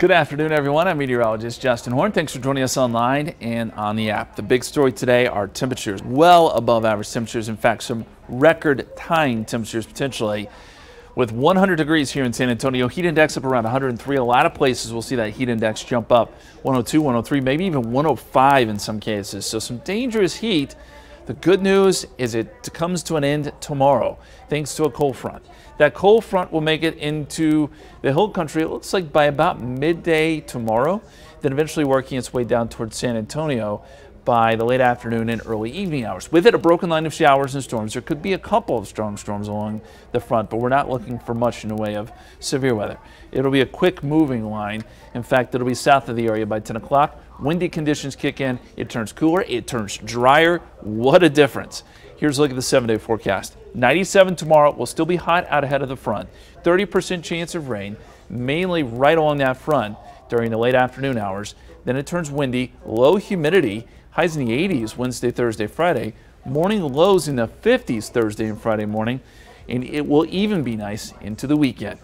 Good afternoon, everyone. I'm meteorologist Justin Horn. Thanks for joining us online and on the app. The big story today are temperatures, well above average temperatures. In fact, some record tying temperatures potentially. With 100 degrees here in San Antonio, heat index up around 103. A lot of places we'll see that heat index jump up 102, 103, maybe even 105 in some cases. So some dangerous heat the good news is it comes to an end tomorrow, thanks to a cold front. That cold front will make it into the hill country, it looks like by about midday tomorrow, then eventually working its way down towards San Antonio by the late afternoon and early evening hours. With it, a broken line of showers and storms. There could be a couple of strong storms along the front, but we're not looking for much in the way of severe weather. It'll be a quick moving line. In fact, it'll be south of the area by 10 o'clock windy conditions kick in, it turns cooler, it turns drier. What a difference. Here's a look at the seven day forecast 97 tomorrow, will still be hot out ahead of the front. 30% chance of rain, mainly right along that front during the late afternoon hours. Then it turns windy, low humidity, highs in the 80s Wednesday, Thursday, Friday, morning lows in the 50s Thursday and Friday morning, and it will even be nice into the weekend.